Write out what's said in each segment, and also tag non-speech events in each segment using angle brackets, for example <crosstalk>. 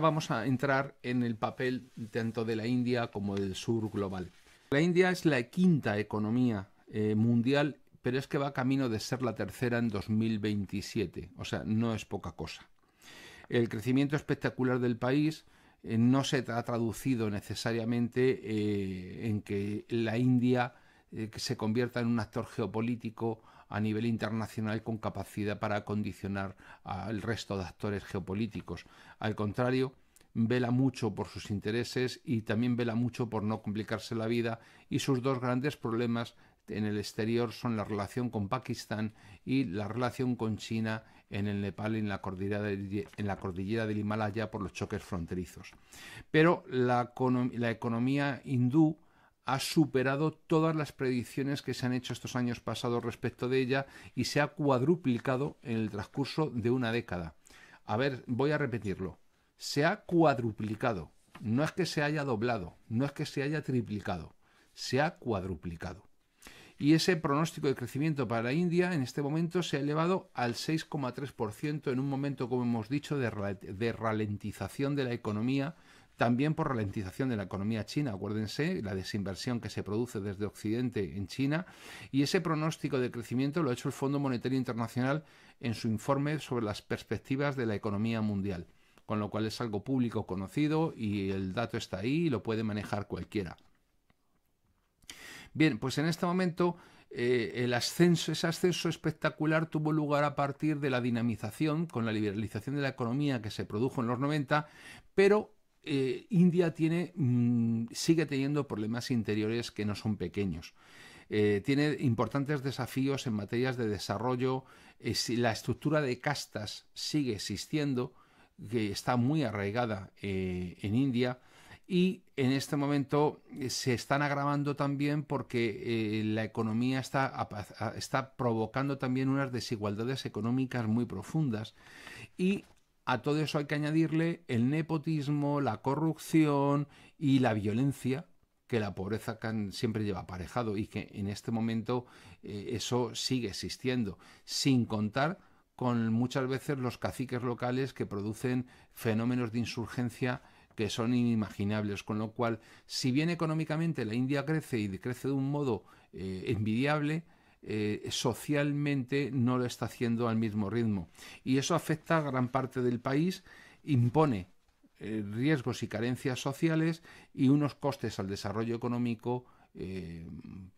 vamos a entrar en el papel tanto de la India como del sur global. La India es la quinta economía eh, mundial, pero es que va camino de ser la tercera en 2027, o sea, no es poca cosa. El crecimiento espectacular del país eh, no se ha traducido necesariamente eh, en que la India se convierta en un actor geopolítico a nivel internacional con capacidad para condicionar al resto de actores geopolíticos. Al contrario, vela mucho por sus intereses y también vela mucho por no complicarse la vida y sus dos grandes problemas en el exterior son la relación con Pakistán y la relación con China en el Nepal en la cordillera, en la cordillera del Himalaya por los choques fronterizos. Pero la economía hindú ha superado todas las predicciones que se han hecho estos años pasados respecto de ella y se ha cuadruplicado en el transcurso de una década. A ver, voy a repetirlo. Se ha cuadruplicado. No es que se haya doblado, no es que se haya triplicado, se ha cuadruplicado. Y ese pronóstico de crecimiento para la India en este momento se ha elevado al 6,3% en un momento, como hemos dicho, de, de ralentización de la economía también por ralentización de la economía china, acuérdense, la desinversión que se produce desde Occidente en China. Y ese pronóstico de crecimiento lo ha hecho el Fondo Monetario Internacional en su informe sobre las perspectivas de la economía mundial con lo cual es algo público conocido y el dato está ahí y lo puede manejar cualquiera. Bien, pues en este momento eh, el ascenso, ese ascenso espectacular tuvo lugar a partir de la dinamización con la liberalización de la economía que se produjo en los 90, pero eh, India tiene, mm, sigue teniendo problemas interiores que no son pequeños. Eh, tiene importantes desafíos en materias de desarrollo, la estructura de castas sigue existiendo, que está muy arraigada eh, en India, y en este momento se están agravando también porque la economía está, está, provocando también unas desigualdades económicas muy profundas y a todo eso hay que añadirle el nepotismo, la corrupción y la violencia que la pobreza siempre lleva aparejado y que en este momento eh, eso sigue existiendo, sin contar con muchas veces los caciques locales que producen fenómenos de insurgencia que son inimaginables, con lo cual, si bien económicamente la India crece y crece de un modo eh, envidiable, eh, socialmente no lo está haciendo al mismo ritmo. Y eso afecta a gran parte del país, impone eh, riesgos y carencias sociales y unos costes al desarrollo económico eh,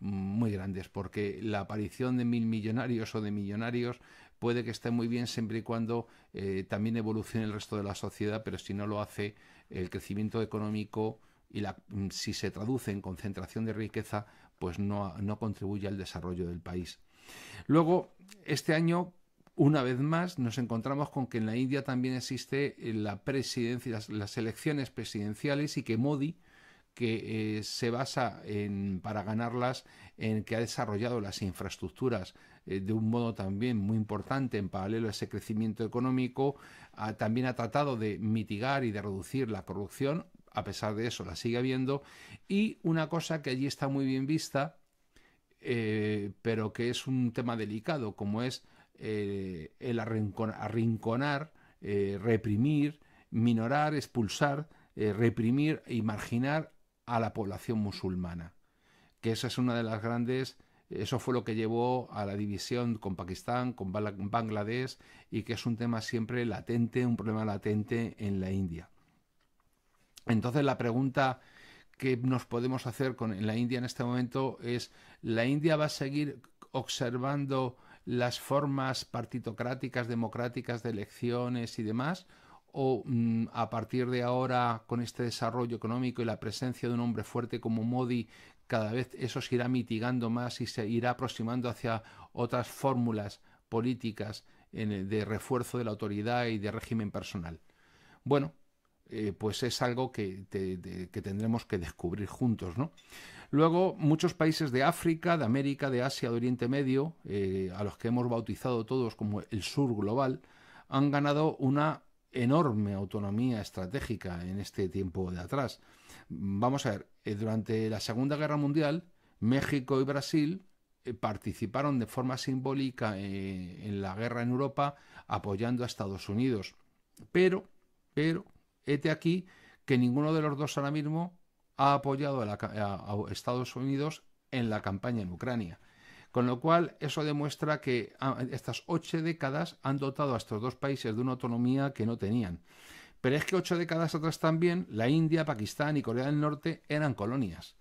muy grandes, porque la aparición de mil millonarios o de millonarios puede que esté muy bien siempre y cuando también evolucione el resto de la sociedad, pero si no lo hace, el crecimiento económico y la, mm, si se traduce en concentración de riqueza pues no, no contribuye al desarrollo del país. Luego, este año, una vez más, nos encontramos con que en la India también existe eh, la presidencia, las, elecciones presidenciales y que Modi, que eh, se basa en, para ganarlas en que ha desarrollado las infraestructuras eh, de un modo también muy importante en paralelo a ese crecimiento económico, ah, también ha tratado de mitigar y de reducir la corrupción, a pesar de eso la sigue habiendo... Y una cosa que allí está muy bien vista, eh, pero que es un tema delicado, como es eh, el arrinconar, eh, reprimir, minorar, expulsar, reprimir y marginar a la población musulmana. Que esa es una de las grandes eso fue lo que llevó a la división con Pakistán, con Bangladesh y que es un tema siempre latente, un problema latente en la India. Entonces la pregunta que nos podemos hacer con la India en este momento es, ¿la India va a seguir observando las formas partitocráticas, democráticas de elecciones y demás? ¿O mm, a partir de ahora, con este desarrollo económico y la presencia de un hombre fuerte como Modi, cada vez eso se irá mitigando más y se irá aproximando hacia otras fórmulas políticas en, eh, de refuerzo de la autoridad y de régimen personal? Bueno, eh, pues es algo que, tendremos que descubrir juntos. ¿no? Luego, muchos países de África, de América, de Asia, de Oriente Medio, eh, a los que hemos bautizado todos como el sur global, han ganado una enorme autonomía estratégica en este tiempo de atrás. Vamos a ver, eh, durante la Segunda Guerra Mundial, México y Brasil participaron de forma simbólica en la guerra en Europa apoyando a Estados Unidos. Pero, pero, Hete aquí que ninguno de los dos ahora mismo ha apoyado a, Estados Unidos en la campaña en Ucrania. Con lo cual, eso demuestra que ah, estas ocho décadas han dotado a estos dos países de una autonomía que no tenían. Pero es que ocho décadas atrás también, la India, Pakistán y Corea del Norte eran colonias.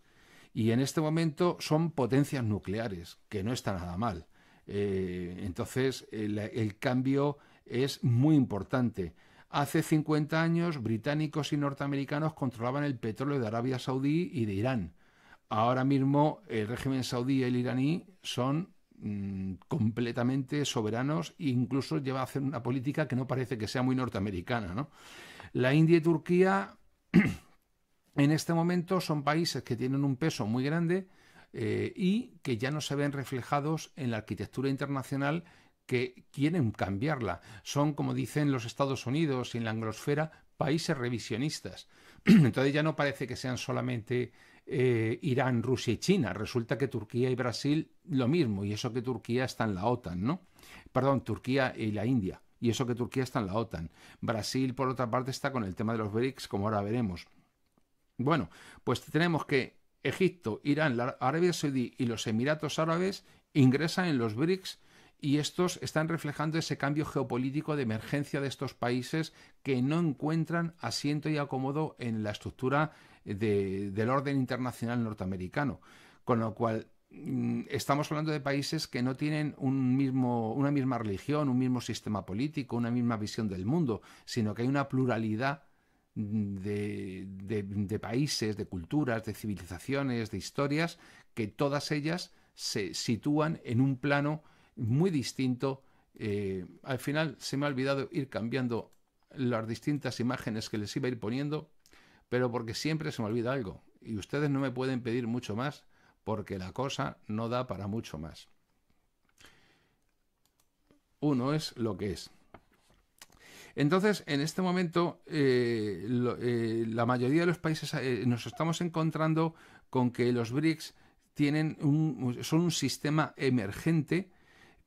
Y en este momento son potencias nucleares, que no está nada mal. Eh, entonces, el cambio es muy importante. Hace 50 años, británicos y norteamericanos controlaban el petróleo de Arabia Saudí y de Irán. Ahora mismo, el régimen saudí y el iraní son mm, completamente soberanos e incluso lleva a hacer una política que no parece que sea muy norteamericana. La India y Turquía <clears throat> en este momento son países que tienen un peso muy grande eh, y que ya no se ven reflejados en la arquitectura internacional que quieren cambiarla. Son, como dicen los Estados Unidos y en la anglosfera, países revisionistas. <clears throat> Entonces ya no parece que sean solamente eh, Irán, Rusia y China. Resulta que Turquía y Brasil lo mismo, y eso que Turquía está en la OTAN, ¿no? Perdón, Turquía y la India, y eso que Turquía está en la OTAN. Brasil, por otra parte, está con el tema de los BRICS, como ahora veremos. Bueno, pues tenemos que Egipto, Irán, Arabia Saudí y los Emiratos Árabes ingresan en los BRICS y estos están reflejando ese cambio geopolítico de emergencia de estos países que no encuentran asiento y acomodo en la estructura eh, del orden internacional norteamericano. Con lo cual, mm, estamos hablando de países que no tienen un mismo, una misma religión, un mismo sistema político, una misma visión del mundo, sino que hay una pluralidad de, de países, de culturas, de civilizaciones, de historias, que todas ellas se sitúan en un plano muy distinto. Eh, al final se me ha olvidado ir cambiando las distintas imágenes que les iba a ir poniendo, pero porque siempre se me olvida algo. Y ustedes no me pueden pedir mucho más porque la cosa no da para mucho más. Uno es lo que es. Entonces, en este momento, eh, eh, la mayoría de los países nos estamos encontrando con que los BRICS tienen son un sistema emergente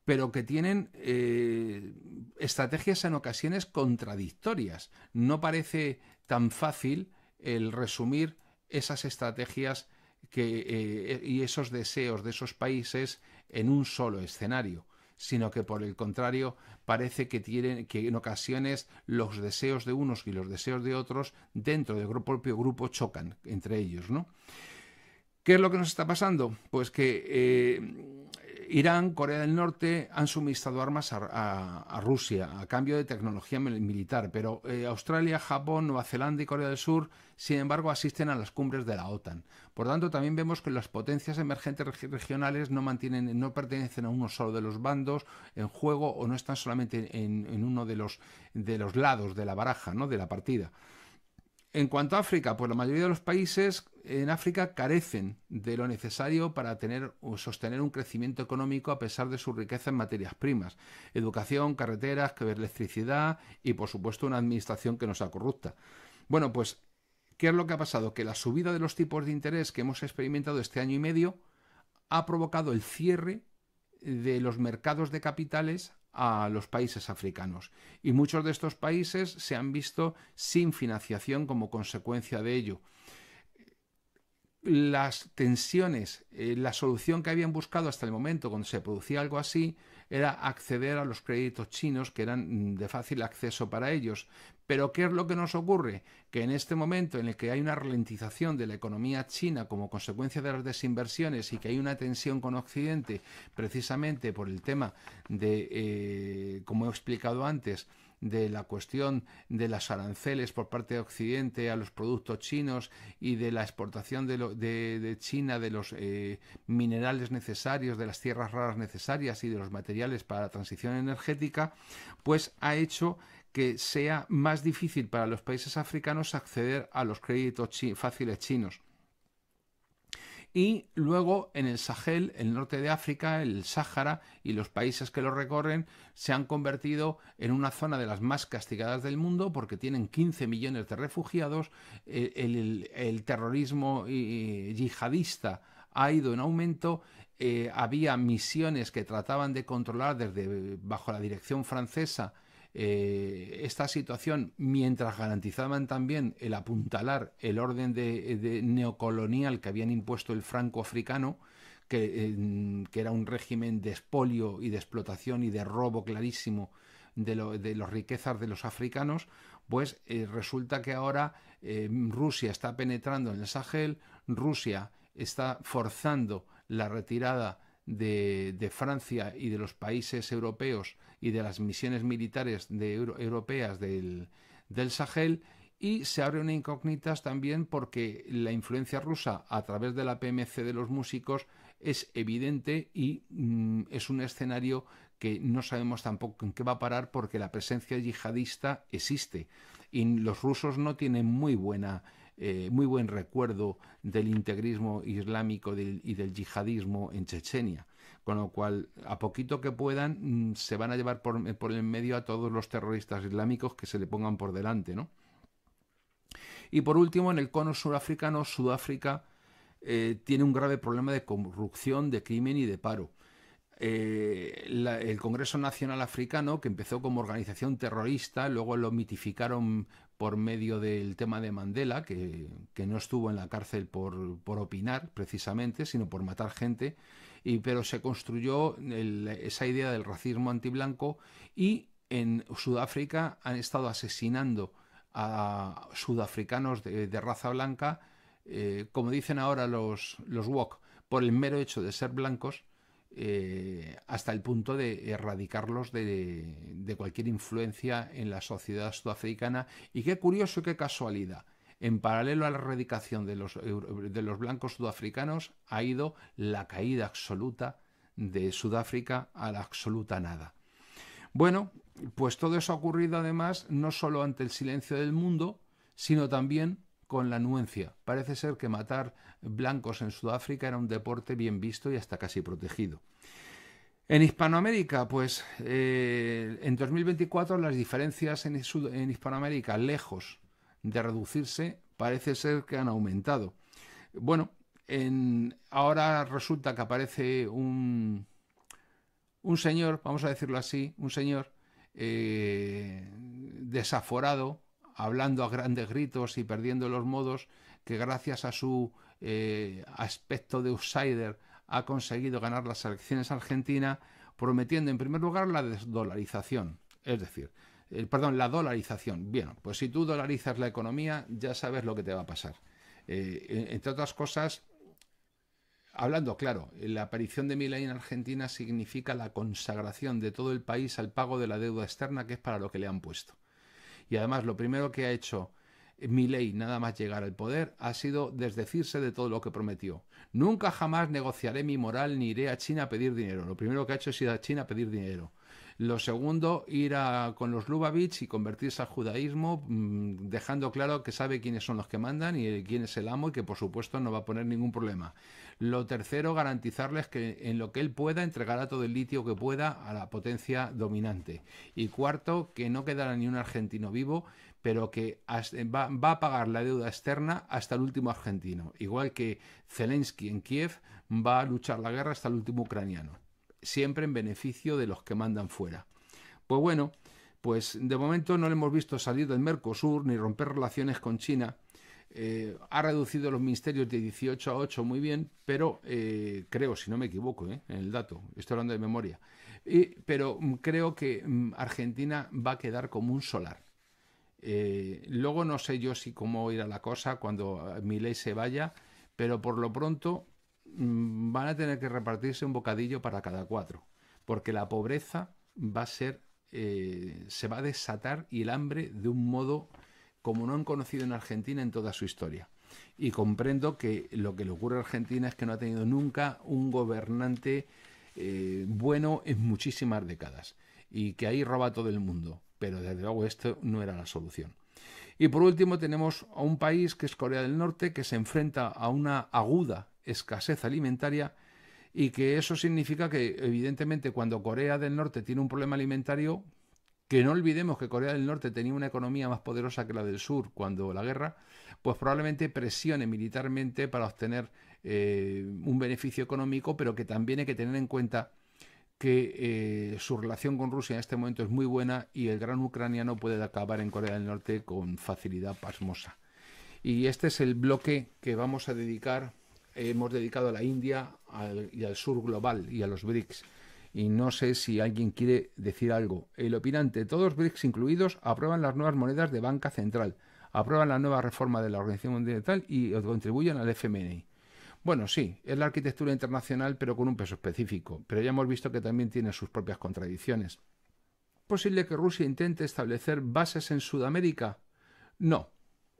pero que tienen eh, estrategias en ocasiones contradictorias. No parece tan fácil el resumir esas estrategias eh, y esos deseos de esos países en un solo escenario sino que por el contrario parece que tienen que en ocasiones los deseos de unos y los deseos de otros dentro del propio grupo chocan entre ellos, ¿Qué es lo que nos está pasando? Pues que eh, Irán, Corea del Norte han suministrado armas a, Rusia a cambio de tecnología militar, pero eh, Australia, Japón, Nueva Zelanda y Corea del Sur, sin embargo, asisten a las cumbres de la OTAN. Por tanto, también vemos que las potencias emergentes regionales no, mantienen, no pertenecen a uno solo de los bandos en juego o no están solamente en, uno de los, de los lados de la baraja, ¿no? de la partida. En cuanto a África, pues la mayoría de los países en África carecen de lo necesario para tener o sostener un crecimiento económico a pesar de su riqueza en materias primas, educación, carreteras, electricidad y por supuesto una administración que no sea corrupta. Bueno, pues ¿qué es lo que ha pasado? Que la subida de los tipos de interés que hemos experimentado este año y medio ha provocado el cierre de los mercados de capitales a los países africanos. Y muchos de estos países se han visto sin financiación como consecuencia de ello. Las tensiones, eh, la solución que habían buscado hasta el momento cuando se producía algo así, era acceder a los créditos chinos que eran mm, de fácil acceso para ellos. Pero ¿qué es lo que nos ocurre? Que en este momento en el que hay una ralentización de la economía china como consecuencia de las desinversiones y que hay una tensión con Occidente precisamente por el tema de, eh, como he explicado antes, de la cuestión de las aranceles por parte de Occidente a los productos chinos y de la exportación de, China de los eh, minerales necesarios, de las tierras raras necesarias y de los materiales para la transición energética, pues ha hecho que sea más difícil para los países africanos acceder a los créditos fáciles chinos y luego en el Sahel, el norte de África, el Sáhara y los países que lo recorren se han convertido en una zona de las más castigadas del mundo porque tienen 15 millones de refugiados, eh, el, terrorismo eh, yihadista ha ido en aumento, eh, había misiones que trataban de controlar desde bajo la dirección francesa eh, esta situación, mientras garantizaban también el apuntalar el orden de, neocolonial que habían impuesto el franco africano, que, que, era un régimen de espolio y de explotación y de robo clarísimo de, lo, las riquezas de los africanos, pues eh, resulta que ahora eh, Rusia está penetrando en el Sahel, Rusia está forzando la retirada de, Francia y de los países europeos y de las misiones militares europeas del, Sahel y se abren incógnitas también porque la influencia rusa a través de la PMC de los músicos es evidente y mm, es un escenario que no sabemos tampoco en qué va a parar porque la presencia yihadista existe y los rusos no tienen muy buena eh, muy buen recuerdo del integrismo islámico y del yihadismo en Chechenia. Con lo cual, a poquito que puedan, mm, se van a llevar por, el eh, medio a todos los terroristas islámicos que se le pongan por delante, ¿no? Y por último, en el cono surafricano, Sudáfrica eh, tiene un grave problema de corrupción, de crimen y de paro. el Congreso Nacional Africano, que empezó como organización terrorista, luego lo mitificaron por medio del tema de Mandela, que, no estuvo en la cárcel por, opinar precisamente, sino por matar gente, y, pero se construyó esa idea del racismo anti-blanco, y en Sudáfrica han estado asesinando a sudafricanos de, de raza blanca, eh, como dicen ahora los, los por el mero hecho de ser blancos, eh, hasta el punto de erradicarlos de, cualquier influencia en la sociedad sudafricana. Y qué curioso, qué casualidad en paralelo a la erradicación de los, de los, blancos sudafricanos, ha ido la caída absoluta de Sudáfrica a la absoluta nada. Bueno, pues todo eso ha ocurrido además no solo ante el silencio del mundo, sino también con la anuencia. Parece ser que matar blancos en Sudáfrica era un deporte bien visto y hasta casi protegido. En Hispanoamérica, pues eh, en 2024 las diferencias en, Hispanoamérica, lejos de reducirse, parece ser que han aumentado. Bueno, ahora resulta que aparece un, un señor, vamos a decirlo así, un señor eh, desaforado, hablando a grandes gritos y perdiendo los modos, que gracias a su eh, aspecto de outsider ha conseguido ganar las elecciones argentinas, prometiendo en primer lugar la desdolarización, es decir, el, perdón, la dolarización. Bien, pues si tú dolarizas la economía, ya sabes lo que te va a pasar. Eh, entre otras cosas, hablando claro, la aparición de Milei en Argentina significa la consagración de todo el país al pago de la deuda externa, que es para lo que le han puesto. Y además lo primero que ha hecho eh, mi ley nada más llegar al poder ha sido desdecirse de todo lo que prometió. Nunca jamás negociaré mi moral ni iré a China a pedir dinero. Lo primero que ha hecho es ir a China a pedir dinero. Lo segundo, ir a, con los Lubavitch y convertirse al judaísmo, mm, dejando claro que sabe quiénes son los que mandan y eh, quién es el amo y que por supuesto no va a poner ningún problema. Lo tercero, garantizarles que en lo que él pueda entregará todo el litio que pueda a la potencia dominante. Y cuarto, que no quedará ni un argentino vivo, pero que va, va a pagar la deuda externa hasta el último argentino, igual que Zelensky en Kiev va a luchar la guerra hasta el último ucraniano, siempre en beneficio de los que mandan fuera. Pues bueno, pues de momento no le hemos visto salir del Mercosur ni romper relaciones con China, eh, ha reducido los ministerios de 18 a 8 muy bien, pero eh, creo, si no me equivoco eh, en el dato, estoy hablando de memoria, pero mm, creo que mm, Argentina va a quedar como un solar. luego no sé yo si cómo irá la cosa cuando mi ley se vaya, pero por lo pronto mm, van a tener que repartirse un bocadillo para cada cuatro, porque la pobreza va a ser, se va a desatar y el hambre de un modo como no han conocido en Argentina en toda su historia. Y comprendo que lo que le ocurre a Argentina es que no ha tenido nunca un gobernante eh, bueno en muchísimas décadas y que ahí roba todo el mundo. Pero desde luego esto no era la solución. Y por último tenemos a un país que es Corea del Norte que se enfrenta a una aguda escasez alimentaria y que eso significa que evidentemente cuando Corea del Norte tiene un problema alimentario, que no olvidemos que Corea del Norte tenía una economía más poderosa que la del Sur cuando la guerra, pues probablemente presione militarmente para obtener eh, un beneficio económico, pero que también hay que tener en cuenta que eh, su relación con Rusia en este momento es muy buena y el gran ucraniano puede acabar en Corea del Norte con facilidad pasmosa. Y este es el bloque que vamos a dedicar, hemos dedicado a la India y al sur global y a los BRICS y no sé si alguien quiere decir algo. El opinante, todos BRICS incluidos, aprueban las nuevas monedas de banca central, aprueban la nueva reforma de la Organización Mundial y contribuyen al FMI. Bueno, sí, es la arquitectura internacional pero con un peso específico, pero ya hemos visto que también tiene sus propias contradicciones. ¿Posible que Rusia intente establecer bases en Sudamérica? No,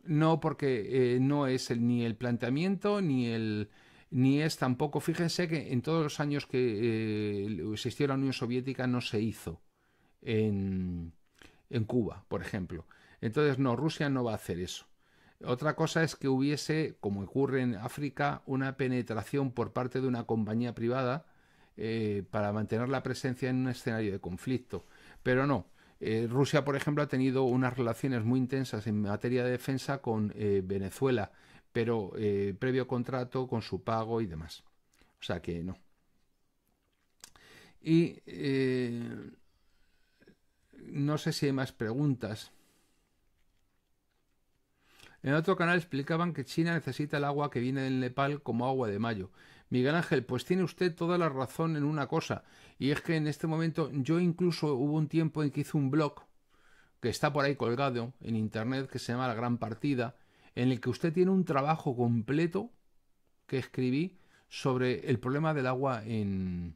no porque eh, no es ni el planteamiento ni el, ni es tampoco, fíjense que en todos los años que eh, existió la Unión Soviética no se hizo en, en Cuba, por ejemplo. Entonces, no, Rusia no va a hacer eso. Otra cosa es que hubiese, como ocurre en África, una penetración por parte de una compañía privada eh, para mantener la presencia en un escenario de conflicto. Pero no. Eh, Rusia, por ejemplo, ha tenido unas relaciones muy intensas en materia de defensa con Venezuela pero eh, previo contrato con su pago y demás. O sea que no. Y eh, no sé si hay más preguntas. En otro canal explicaban que China necesita el agua que viene del Nepal como agua de mayo. Miguel Ángel, pues tiene usted toda la razón en una cosa, y es que en este momento yo incluso hubo un tiempo en que hice un blog que está por ahí colgado en internet que se llama La Gran Partida, en el que usted tiene un trabajo completo que escribí sobre el problema del agua en,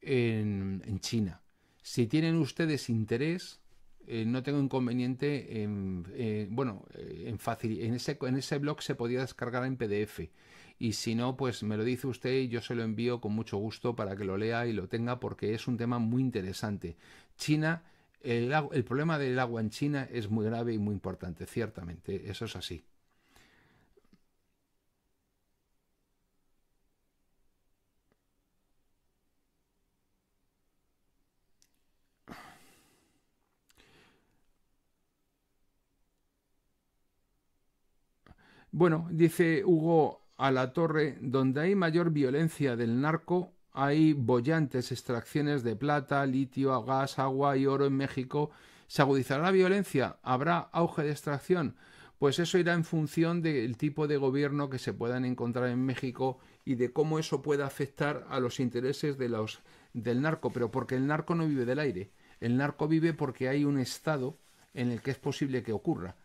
en, China. Si tienen ustedes interés, eh, no tengo inconveniente en, eh, bueno, eh, en, fácil, en, ese, en ese blog se podía descargar en PDF. Y si no, pues me lo dice usted y yo se lo envío con mucho gusto para que lo lea y lo tenga porque es un tema muy interesante. China el, problema del agua en China es muy grave y muy importante, ciertamente, eso es así. Bueno, dice Hugo a la torre, donde hay mayor violencia del narco, hay bollantes extracciones de plata, litio, gas, agua y oro en México. ¿Se agudizará la violencia? ¿Habrá auge de extracción? Pues eso irá en función del tipo de gobierno que se puedan encontrar en México y de cómo eso pueda afectar a los intereses de los, del narco, pero porque el narco no vive del aire. El narco vive porque hay un estado en el que es posible que ocurra.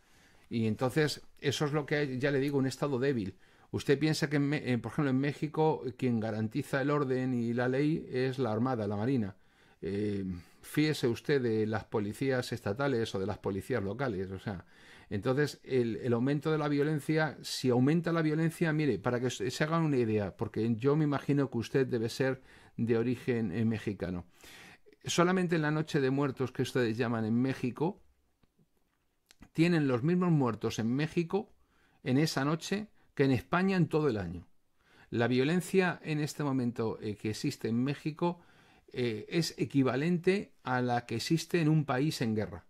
Y entonces eso es lo que hay, ya le digo, un estado débil. Usted piensa que, eh, por ejemplo, en México quien garantiza el orden y la ley es la Armada, la Marina. Eh, fíese usted de las policías estatales o de las policías locales. O sea, entonces el, aumento de la violencia, si aumenta la violencia, mire, para que se hagan una idea, porque yo me imagino que usted debe ser de origen eh, mexicano. Solamente en la noche de muertos que ustedes llaman en México, tienen los mismos muertos en México en esa noche que en España en todo el año. La violencia en este momento eh, que existe en México eh, es equivalente a la que existe en un país en guerra.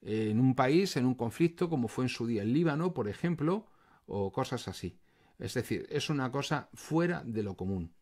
Eh, en un país, en un conflicto, como fue en su día el Líbano, por ejemplo, o cosas así. Es decir, es una cosa fuera de lo común.